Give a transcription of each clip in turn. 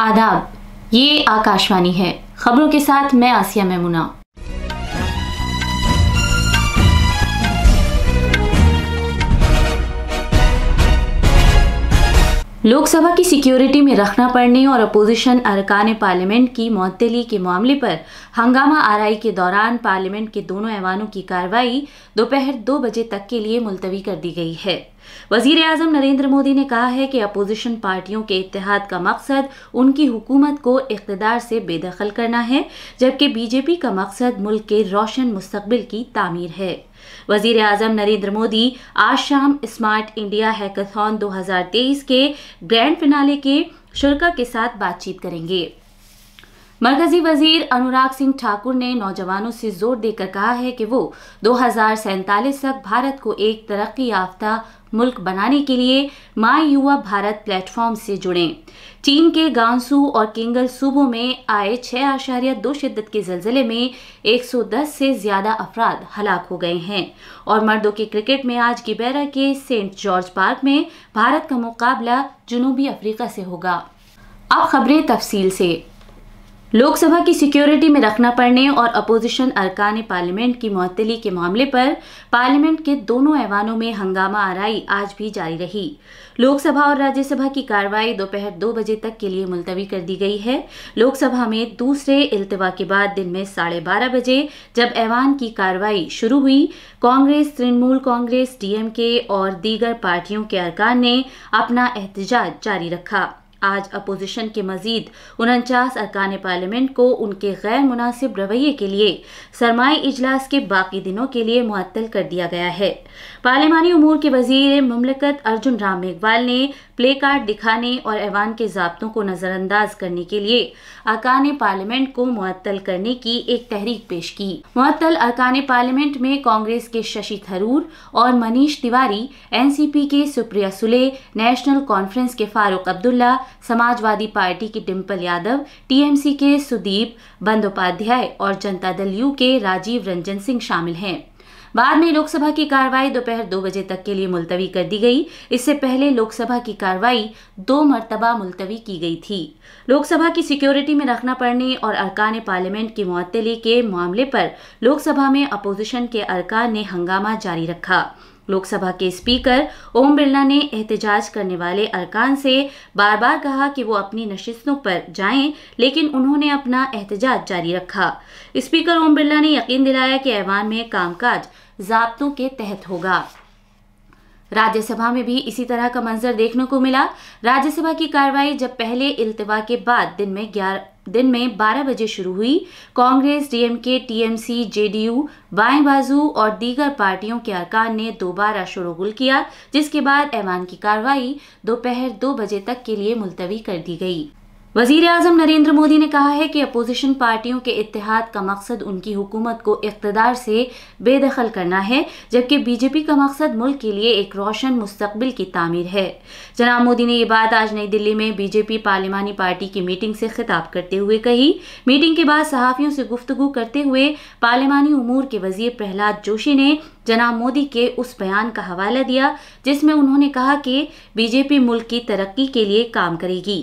आदाब ये आकाशवाणी है खबरों के साथ मैं आसिया मेमुना लोकसभा की सिक्योरिटी में रखना पड़ने और अपोजिशन अरकान पार्लियामेंट की मअतली के मामले पर हंगामा आरई के दौरान पार्लियामेंट के दोनों ऐवानों की कार्रवाई दोपहर दो बजे तक के लिए मुलतवी कर दी गई है वजीर अजम नरेंद्र मोदी ने कहा है कि अपोजिशन पार्टियों के इतिहाद का मकसद उनकी हुकूमत को इकतदार से बेदखल करना है जबकि बीजेपी का मकसद मुल्क के रोशन मुस्तबिल की तामीर है वजीर अजम नरेंद्र मोदी आज शाम स्मार्ट इंडिया हजार 2023 के ग्रैंड फिनाले के शुरा के साथ बातचीत करेंगे मरकजी वजीर अनुराग सिंह ठाकुर ने नौजवानों से जोर देकर कहा है कि वो दो तक भारत को एक तरक्की याफ्ता मुल्क बनाने के लिए माई युवा भारत प्लेटफॉर्म से जुड़ें चीन के गांसू और किंगल सूबों में आए छः आशार्य दो शिद्दत के जलजिले में 110 से ज़्यादा अफराद हलाक हो गए हैं और मर्दों के क्रिकेट में आज गिबेरा के सेंट जॉर्ज पार्क में भारत का मुकाबला जुनूबी अफ्रीका से होगा अब खबरें तफसील से लोकसभा की सिक्योरिटी में रखना पड़ने और अपोजिशन अरकान पार्लियामेंट की मअतली के मामले पर पार्लियामेंट के दोनों ऐवानों में हंगामा आराई आज भी जारी रही लोकसभा और राज्यसभा की कार्रवाई दोपहर दो बजे तक के लिए मुलतवी कर दी गई है लोकसभा में दूसरे अल्तवा के बाद दिन में साढ़े बारह बजे जब ऐवान की कार्रवाई शुरू हुई कांग्रेस तृणमूल कांग्रेस डीएमके और दीगर पार्टियों के अरकान ने अपना एहतजाज जारी रखा आज अपोजिशन के मजीद उनचास अरकान पार्लियामेंट को उनके गैर मुनासिब रवैये के लिए सरमाई इजलास के बाकी दिनों के लिए मुअत्तल कर दिया गया है पार्लियामानी उमूर के वजीर ममलकत अर्जुन राम मेघवाल ने प्ले कार्ड दिखाने और ऐवान के जबतों को नज़रअंदाज करने के लिए अरकान पार्लियामेंट को मअतल करने की एक तहरीक पेश की मुअत्तल अरकान पार्लियामेंट में कांग्रेस के शशि थरूर और मनीष तिवारी पी के सुप्रिया सुले नेशनल कॉन्फ्रेंस के फारूक अब्दुल्ला समाजवादी पार्टी की डिम्पल यादव टीएमसी के सुदीप बंदोपाध्याय और जनता दल यू के राजीव रंजन सिंह शामिल हैं बाद में लोकसभा की कार्रवाई दोपहर दो बजे तक के लिए मुलतवी कर दी गई इससे पहले लोकसभा की कार्रवाई दो मरतबा मुलतवी की गई थी लोकसभा की सिक्योरिटी में रखना पड़ने और अरकान पार्लियामेंट की मुअतली के मामले पर लोकसभा में अपोजिशन के अरकान ने हंगामा जारी रखा लोकसभा के स्पीकर ओम बिरला ने एहतजाज करने वाले अरकान से बार बार कहा कि वो अपनी नशिस्तों पर जाएं लेकिन उन्होंने अपना एहतजाज जारी रखा स्पीकर ओम बिरला ने यकीन दिलाया कि ऐवान में कामकाज जब्तों के तहत होगा राज्यसभा में भी इसी तरह का मंजर देखने को मिला राज्यसभा की कार्रवाई जब पहले इल्तवा के बाद दिन में ग्यारह दिन में 12 बजे शुरू हुई कांग्रेस डीएमके टीएमसी जेडीयू बाएं बाजू और दीगर पार्टियों के अरकान ने दोबारा शोरगुल किया जिसके बाद ऐवान की कार्रवाई दोपहर दो बजे तक के लिए मुलतवी कर दी गई वजीर अजम नरेंद्र मोदी ने कहा है कि अपोजिशन पार्टियों के इतिहाद का मकसद उनकी हुकूमत को इकतदार से बेदखल करना है जबकि बीजेपी का मकसद मुल्क के लिए एक रोशन मुस्तबिल की तामीर है जनाब मोदी ने ये बात आज नई दिल्ली में बीजेपी पार्लिमानी पार्टी की मीटिंग से खिताब करते हुए कही मीटिंग के बाद सहाफ़ियों से गुफ्तु करते हुए पार्लिमानी उमूर के वजीर प्रहलाद जोशी ने जनाब मोदी के उस बयान का हवाला दिया जिसमें उन्होंने कहा कि बीजेपी मुल्क की तरक्की के लिए काम करेगी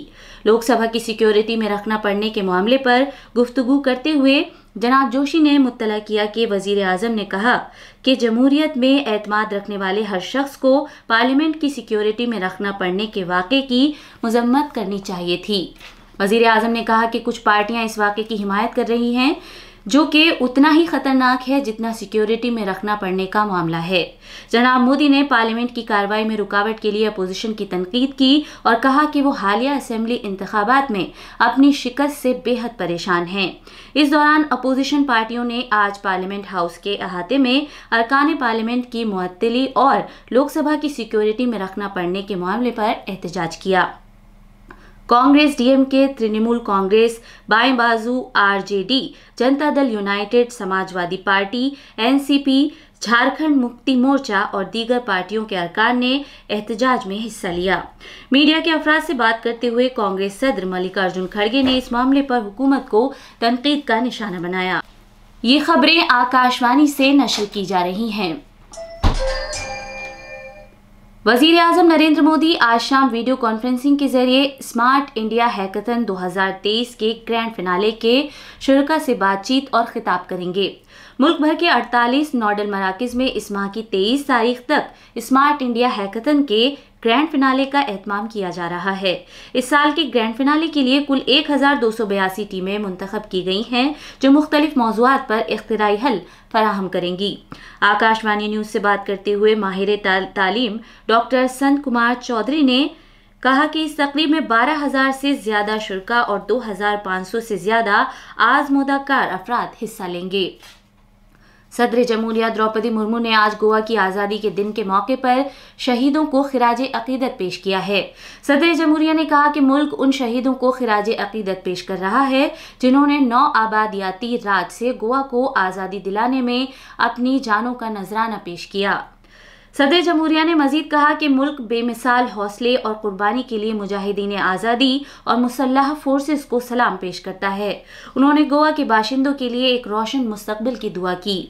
लोकसभा की सिक्योरिटी में रखना पड़ने के मामले पर गुफ्तगु करते हुए जनाब जोशी ने मुतला किया कि वजीर अजम ने कहा कि जमहूरियत में एतमाद रखने वाले हर शख्स को पार्लियामेंट की सिक्योरिटी में रखना पड़ने के वाक़े की मजम्मत करनी चाहिए थी वजीर अजम ने कहा कि कुछ पार्टियां इस वाक़े की हिमायत कर रही हैं जो कि उतना ही खतरनाक है जितना सिक्योरिटी में रखना पड़ने का मामला है जनाब मोदी ने पार्लियामेंट की कार्रवाई में रुकावट के लिए अपोजिशन की तनकीद की और कहा कि वो हालिया असम्बली इंतबात में अपनी शिकस्त से बेहद परेशान हैं इस दौरान अपोजिशन पार्टियों ने आज पार्लियामेंट हाउस के अहाते में अरकान पार्लियामेंट की मुअत्तली और लोकसभा की सिक्योरिटी में रखना पड़ने के मामले पर एहतजाज किया कांग्रेस डीएमके तृणमूल कांग्रेस बाएं बाजू RJD Janata Dal United Samajwadi party NCP Jharkhand Mukti Morcha और दीगर पार्टियों के अरकान ने एहतजाज में हिस्सा लिया मीडिया के अफराज से बात करते हुए कांग्रेस सदर मल्लिकार्जुन खड़गे ने इस मामले पर हुकूमत को तनकीद का निशाना बनाया ये खबरें आकाशवाणी से नशर की जा रही हैं वजीर अजम नरेंद्र मोदी आज शाम वीडियो कॉन्फ्रेंसिंग के जरिए स्मार्ट इंडिया हैकथन 2023 के ग्रैंड फिनाले के शुरुआत से बातचीत और खिताब करेंगे मुल्क भर के 48 नोडल मराकज में इस माह की 23 तारीख तक स्मार्ट इंडिया हैकथन के ग्रैंड फिनाले का एहतमाम किया जा रहा है इस साल के ग्रैंड फिनाले के लिए कुल एक टीमें मुंतखब की गई हैं जो मुख्तलिफ मौजूद पर इख्तराई हल फराहम करेंगी आकाशवाणी न्यूज़ से बात करते हुए माहिर ता, तालीम डॉक्टर संत कुमार चौधरी ने कहा कि इस तकरीब में 12,000 से ज़्यादा शुरा और 2,500 से ज़्यादा आजमोदाकार अफराद हिस्सा लेंगे सदर जमूरिया द्रौपदी मुर्मू ने आज गोवा की आज़ादी के दिन के मौके पर शहीदों को खराज अकीदत पेश किया है सदर जमूरिया ने कहा कि मुल्क उन शहीदों को खराज अकीदत पेश कर रहा है जिन्होंने नौ आबादियाती राज से गोवा को आज़ादी दिलाने में अपनी जानों का नजराना पेश किया सदर जमहूरिया ने मजीद कहा कि मुल्क बेमिसाल हौसले और कुर्बानी के लिए मुजाहिदीन आज़ादी और मुसल्ह फोर्सेस को सलाम पेश करता है उन्होंने गोवा के बाशिंदों के लिए एक रोशन मुस्तबिल की दुआ की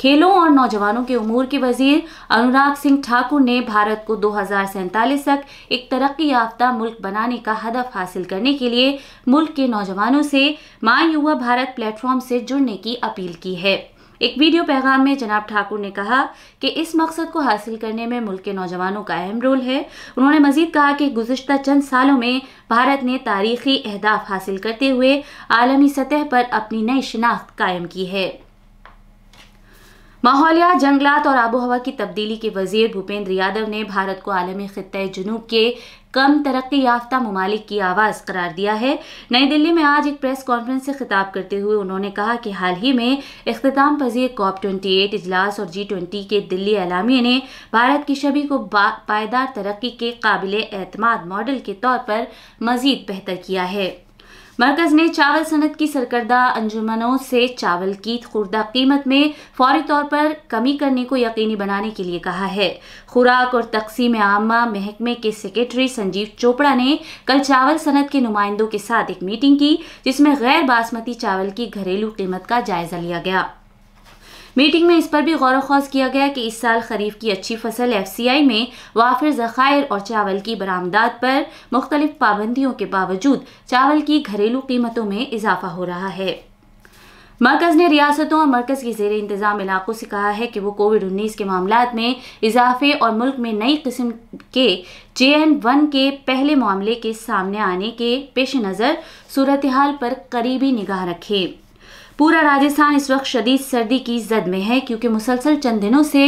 खेलों और नौजवानों के उमूर के वजीर अनुराग सिंह ठाकुर ने भारत को दो तक एक तरक्की याफ्ता मुल्क बनाने का हदफ हासिल करने के लिए मुल्क के नौजवानों से माँ युवा भारत प्लेटफॉर्म से जुड़ने की अपील की है एक वीडियो पैगाम में जनाब ठाकुर ने कहा कि इस मकसद को हासिल करने में मुल्क के नौजवानों का अहम रोल है उन्होंने मजीद कहा कि गुजशत चंद सालों में भारत ने तारीखी अहदाफ हासिल करते हुए आलमी सतह पर अपनी नई शिनाख्त कायम की है माहौलिया जंगलात और आबोहवा की तब्दीली के वजीर भूपेंद्र यादव ने भारत को आलमी खत्े जनूब के कम तरक्की याफ्ता ममालिक की आवाज़ करार दिया है नई दिल्ली में आज एक प्रेस कॉन्फ्रेंस से खिताब करते हुए उन्होंने कहा कि हाल ही में अख्ताम पजीर कॉप ट्वेंटी एट इजलास और जी ट्वेंटी के दिल्ली अलामिया ने भारत की छवि को पायदार तरक्की के काबिल एतमाद मॉडल के तौर पर मजीद बेहतर किया है मरकज ने चावल सनत की सरकर्दा अंजुमनों से चावल की खुर्दा कीमत में फौरी तौर पर कमी करने को यकीनी बनाने के लिए कहा है खुराक और तकसीम आमा महकमे के सेक्रेटरी संजीव चोपड़ा ने कल चावल सनत के नुमाइंदों के साथ एक मीटिंग की जिसमें गैर बासमती चावल की घरेलू कीमत का जायजा लिया गया मीटिंग में इस पर भी गौर खास किया गया कि इस साल खरीफ की अच्छी फसल एफ में वाफिर जखायर और चावल की बरामदात पर मुख्तलिफ पाबंदियों के बावजूद चावल की घरेलू कीमतों में इजाफा हो रहा है मरकज़ ने रियासतों और मरकज़ के जेर इंतज़ाम इलाकों से कहा है कि वो कोविड उन्नीस के मामला में इजाफे और मुल्क में नई किस्म के जे एन वन के पहले मामले के सामने आने के पेश नज़र सूरत हाल पर करीबी निगाह रखें पूरा राजस्थान इस वक्त शदीद सर्दी की जद में है क्योंकि मुसलसल चंद दिनों से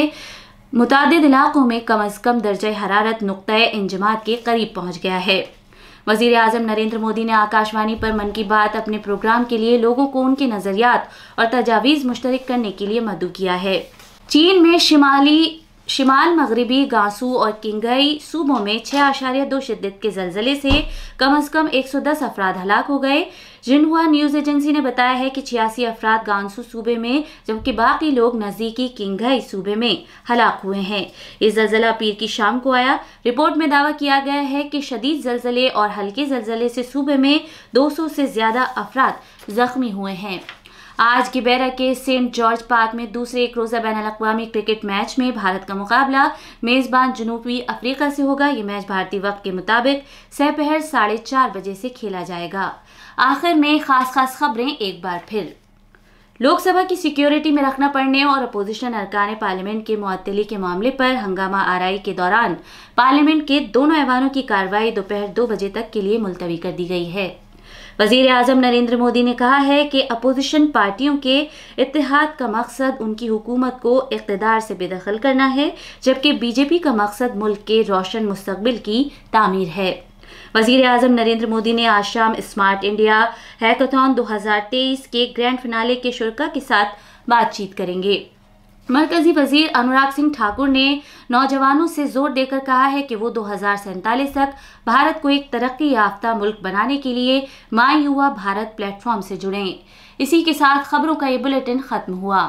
मुतद इलाकों में कम अज़ कम दर्ज हरारत नुक़ इंजमात के करीब पहुँच गया है वजीर अजम नरेंद्र मोदी ने आकाशवाणी पर मन की बात अपने प्रोग्राम के लिए लोगों को उनके नज़रियात और तजावीज़ मुश्तरक करने के लिए मदू किया है चीन में शिमाली शिमाल मगरबी गांसू और किंगई सूबों में छः आशार्य दो शिदत के जलजिले से कम अज़ कम एक सौ दस अफराद हलाक हो गए जिनहुआ न्यूज़ एजेंसी ने बताया है कि छियासी अफराद गांसू सूबे में जबकि बाकी लोग नज़दीकी किंगई सूबे में हलाक हुए हैं ये जलजिला पीर की शाम को आया रिपोर्ट में दावा किया गया है कि शदीद जलजिले और हल्के जलजिले से सूबे में दो सौ से ज़्यादा अफराद जख्मी हुए हैं आज गिबेरा के सेंट जॉर्ज पार्क में दूसरे एक रोज़ा बैन अवी क्रिकेट मैच में भारत का मुकाबला मेज़बान जनूबी अफ्रीका से होगा ये मैच भारतीय वक्त के मुताबिक सहपहर साढ़े चार बजे से खेला जाएगा आखिर में खास खास खबरें एक बार फिर लोकसभा की सिक्योरिटी में रखना पड़ने और अपोजिशन अरकान पार्लियामेंट के मुअतली के मामले पर हंगामा आरई के दौरान पार्लियामेंट के दोनों ऐवानों की कार्रवाई दोपहर दो बजे तक के लिए मुलतवी कर दी गई है वजीर अजम नरेंद्र मोदी ने कहा है कि अपोजिशन पार्टियों के इतिहाद का मकसद उनकी हुकूमत को इकतदार से बेदखल करना है जबकि बीजेपी का मकसद मुल्क के रोशन मुस्तबिल की तामीर है वजीर अजम नरेंद्र मोदी ने आज शाम स्मार्ट इंडिया हजार 2023 के ग्रैंड फिनाले के शुरा के साथ बातचीत करेंगे मरकजी वजीर अनुराग सिंह ठाकुर ने नौजवानों से जोर देकर कहा है कि वो दो तक भारत को एक तरक्की याफ्ता मुल्क बनाने के लिए माई युवा भारत प्लेटफॉर्म से जुड़ें इसी के साथ खबरों का ये बुलेटिन खत्म हुआ